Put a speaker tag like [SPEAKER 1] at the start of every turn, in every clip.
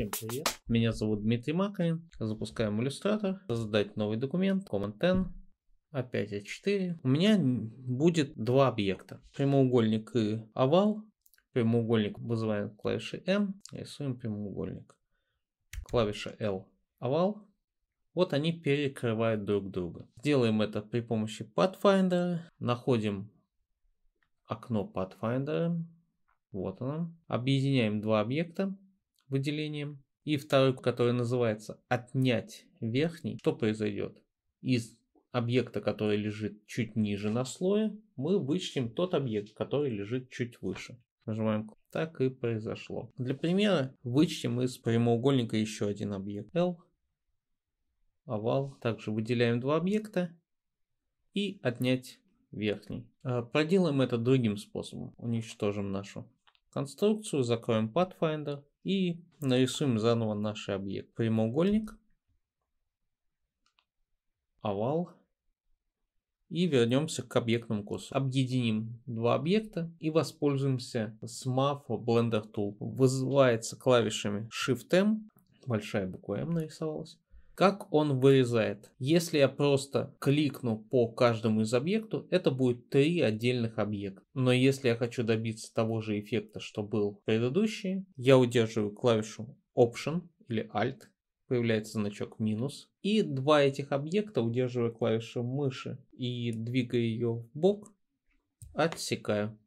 [SPEAKER 1] Всем привет! Меня зовут Дмитрий Макарин. Запускаем иллюстратор. Создать новый документ. Command N, Опять А4. У меня будет два объекта. Прямоугольник и овал. Прямоугольник вызываем клавишей M. Рисуем прямоугольник. Клавиша L. Овал. Вот они перекрывают друг друга. Сделаем это при помощи Pathfinder. Находим окно Pathfinder. Вот оно. Объединяем два объекта выделением, и второй, который называется «отнять верхний», что произойдет? Из объекта, который лежит чуть ниже на слое, мы вычтем тот объект, который лежит чуть выше. Нажимаем так и произошло. Для примера вычтем из прямоугольника еще один объект L, овал. Также выделяем два объекта и отнять верхний. А, проделаем это другим способом. Уничтожим нашу конструкцию, закроем Pathfinder и нарисуем заново наш объект. Прямоугольник, овал и вернемся к объектному курсу. Объединим два объекта и воспользуемся SMAF Blender Tool. Вызывается клавишами Shift-M, большая буква M нарисовалась, как он вырезает? Если я просто кликну по каждому из объектов, это будет три отдельных объекта. Но если я хочу добиться того же эффекта, что был в предыдущей, я удерживаю клавишу Option или Alt, появляется значок минус. И два этих объекта, удерживая клавишу мыши и двигая ее в бок, отсекаю.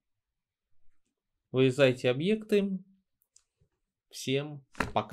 [SPEAKER 1] Вырезайте объекты. Всем пока.